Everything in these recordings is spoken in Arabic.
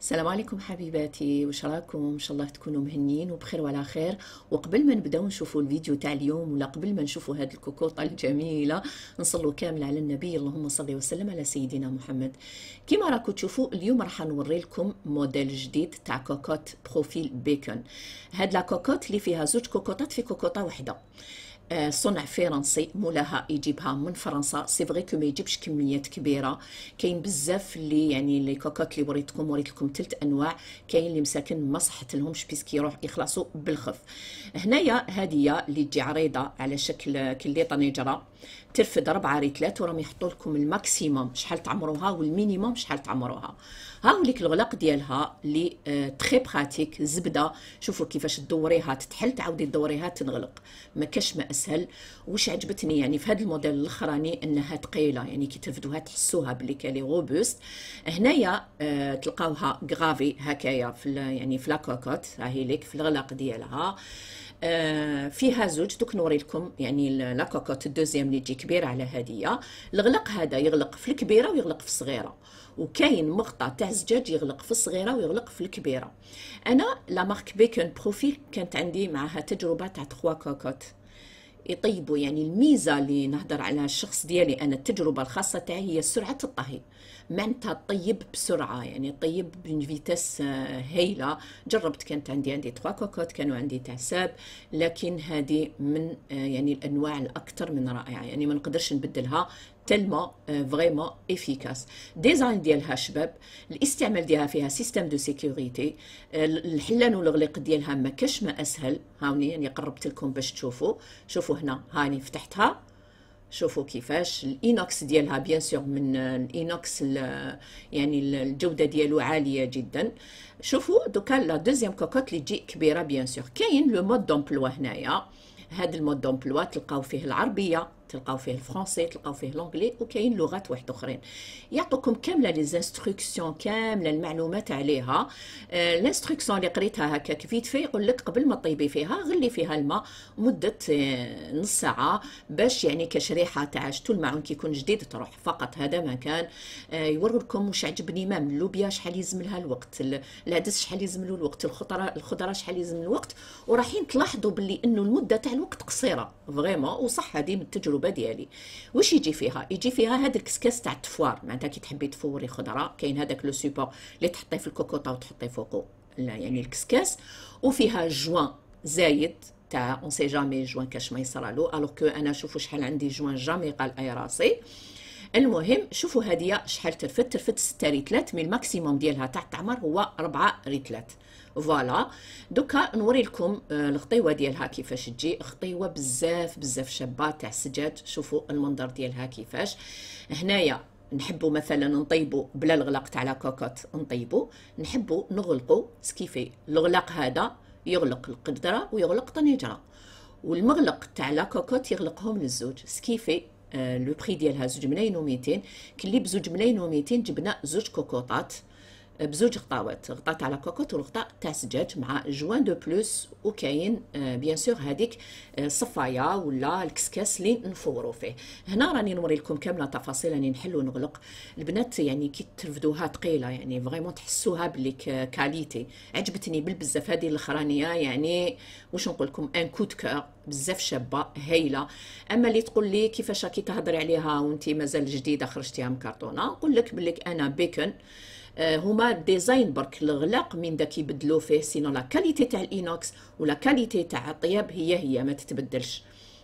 السلام عليكم حبيباتي وش راكم ان شاء الله تكونوا مهنيين وبخير وعلى خير وقبل ما نبداو نشوفوا الفيديو تاع اليوم ولا قبل ما نشوفوا هذه الكوكوطه الجميله نصلوا كامل على النبي اللهم صل وسلم على سيدنا محمد كما راكم تشوفوا اليوم راح نوري لكم موديل جديد تاع كوكوت بروفيل بيكون هاد لا كوكوت اللي فيها زوج كوكوطات في كوكوطه واحده آه، صنع فرنسي مولاها يجيبها من فرنسا سي فغي كو ما يجيبش كميات كبيره كاين بزاف اللي يعني لي كوكاك اللي وريتكم وريتكم تلت انواع كاين اللي مساكن ما صحت لهمش بيسكي يروح يخلصوا بالخف هنايا هاديه اللي تجي عريضه على شكل كليطه نجره ترفد ربعة ريتلات وراهم يحطوا لكم الماكسيموم شحال تعمروها والمينيموم شحال تعمروها هاوليك الغلاق ديالها اللي تخي براتيك زبدة شوفوا كيفاش تدوريها تتحل تعاودي تدوريها تنغلق ما كاش ما اسهل واش عجبتني يعني في هذا الموديل الاخراني انها ثقيله يعني كي ترفدوها تحسوها بلي كالي روبوست هنايا اه تلقاوها غرافي هكايا في يعني في لاكوكوت راهي ليك في الغلاق ديالها آه فيها زوج دوك نوري لكم يعني لاكوكوت الدوزيام اللي تجي كبير على هديه الغلق هذا يغلق في الكبيره ويغلق في الصغيره وكاين مقطع تاع الزجاج يغلق في الصغيره ويغلق في الكبيره انا لا مارك بيكون بروفيل كانت عندي معها تجربه تاع 3 كوكوت يطيبوا يعني الميزه اللي نهضر على الشخص ديالي انا التجربه الخاصه تاعي هي سرعه الطهي انت طيب بسرعه يعني طيب بنفيتس هيلة آه، هايله جربت كانت عندي عندي تخوا كوكوت كانوا عندي تعساب لكن هذه من آه، يعني الانواع الاكثر من رائعه يعني ما نقدرش نبدلها تلما فريمون افيكاس ديزاين ديالها شباب الاستعمال ديالها فيها سيستم دو سيكوريتي الحلان والغليق ديالها ما كاش ما اسهل هاوني يعني قربت لكم باش تشوفوا شوفوا هنا هاني فتحتها شوفوا كيفاش الاينوكس ديالها بيان سور من آه، الاينوكس آه، يعني الجوده ديالو عاليه جدا شوفوا دوكا لا دوزيام كوكوت اللي تجي كبيره بيان سور كاين لو مود دومبلوا هنايا هذا المود دومبلوا تلقاو فيه العربيه تلقاو فيه الفرونسي تلقاو فيه لونجلي وكاين لغات واحد اخرين يعطوكم كامله لي انستركسيون كامله المعلومات عليها الانستركسيون آه، اللي قريتها هكا كفيت فيه يقول لك قبل ما طيبي فيها غلي فيها الماء مده آه، نص ساعه باش يعني كشريحه تاع شتو الماعون كيكون جديد تروح فقط هذا ما كان آه، يوروا لكم واش عجبني ما من اللوبيا شحال يلزم لها الوقت العدس شحال يلزم له الوقت الخضره الخضره شحال يلزم الوقت وراحين تلاحظوا باللي انه المده تاع الوقت قصيره فريمون وصح هذه من التجربه التجربه ديالي واش يجي فيها يجي فيها هذا الكسكاس تاع التفوار معناتها كي تحبي تفوري خضره كاين هذاك لو سوبور اللي تحطيه في الكوكوطه وتحطي فوقه يعني الكسكاس وفيها جوان زايد تاع اون سي جامي جوان كاش ما يصرالو الوغ كو انا شوفوا شحال عندي جوان جامي قال اي راسي المهم شوفوا هديه شحال ترفد ترفد 6 ريتلات مي الماكسيموم ديالها تاع التعمر هو 4 ريتلات فوالا دوكا نوري لكم آه، الخطيوه ديالها كيفاش تجي خطيوه بزاف بزاف شابه تاع السجاد شوفوا المنظر ديالها كيفاش هنايا نحبوا مثلا نطيبوا بلا الغلاق تاع لاكوكوت نطيبوا نحبوا نغلقوا سكيفي الغلاق هذا يغلق القدره ويغلق طنجره والمغلق تاع لاكوكوت يغلقهم للزوج سكيفي آه، لو بري ديالها زوج ملاين و 200 كلي بزوج ملاين و 200 جبنا زوج كوكوطات بزوج غطاوات تاع لا كوكوت والغطاء تاع الزجاج مع جوان دو بلوس وكاين آه، بيان سور هذيك الصفايا آه، ولا الكسكاس اللي نفورو فيه هنا راني نوري لكم كامله التفاصيل راني نحل ونغلق البنات يعني كي ترفدوها ثقيله يعني فريمون تحسوها بلي كاليتي عجبتني بالبزاف هذه الاخرانيه يعني واش نقول لكم ان كوت كور بزاف شابه هايله اما اللي تقول لي كيفاش راكي تهضري عليها وانت مازال جديده خرجتيها من كرتونه نقول لك بلي انا بيكن آه، هما ديزاين برك الغلاق من داك كيبدلو فيه سينو لا كاليتي تاع الاينوكس ولا كاليتي تاع الطياب هي هي ما تتبدلش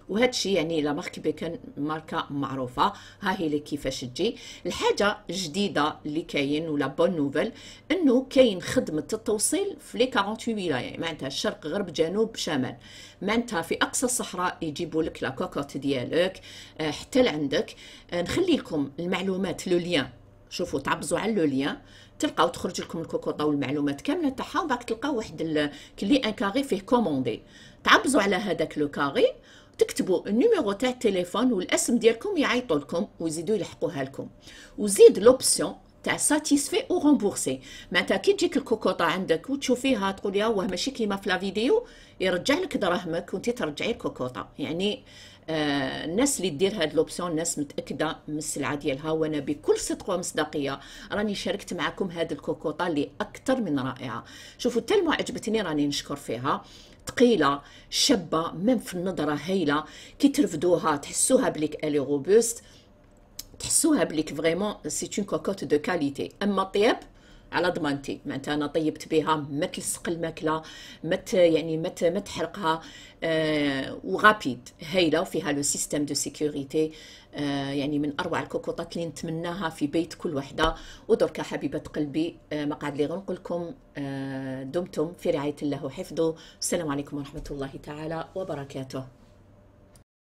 وهذا الشيء يعني لا مارك بيكن ماركه معروفه ها هي اللي كيفاش تجي الحاجه الجديده اللي كاين ولا بون نوفيل انه كاين خدمه التوصيل في لي 48 ولايه معناتها الشرق غرب جنوب شمال معناتها في اقصى الصحراء يجيبوا لك لا كوكوت ديالك آه، حتى لعندك آه، نخلي لكم المعلومات لو ليان شوفوا تعبزوا على لو ليان تلقاو تخرج لكم الكوكوطه والمعلومات كامله تاعها ومن تلقاو واحد كلي ان كاري فيه كوموندي تعبزوا على هذاك لو كاري تكتبوا النيميرو تاع التليفون والاسم ديالكم يعيطوا لكم ويزيدوا يلحقوها لكم وزيد لوبسيون تاع ساتيسفي او رومبورسي معناتها كي تجيك الكوكوطه عندك وتشوفيها تقول يا واه ماشي كيما في لا فيديو يرجع لك دراهمك وانت ترجعي الكوكوطه يعني الناس آه، اللي دير هاد لوبسيون الناس متاكده من السلعه ديالها وانا بكل صدق ومصداقيه راني شاركت معكم هاد الكوكوطه اللي اكثر من رائعه شوفوا حتى ما عجبتني راني نشكر فيها تقيلة شابه ميم في النظره هايله كي ترفدوها تحسوها بليك الي روبوست تحسوها بليك فريمون سي اون كوكوت دو كاليتي اما الطياب على ضمانتي معناتها انا طيبت بها ما تلصق الماكله ما يعني ما ما تحرقها آه، وغابيد هايله وفيها لو سيستيم دو سيكوريتي يعني من اروع الكوكوطات اللي نتمناها في بيت كل وحده ودركا حبيبه قلبي آه، ما قاعد لي غنقول لكم آه، دمتم في رعايه الله وحفظه السلام عليكم ورحمه الله تعالى وبركاته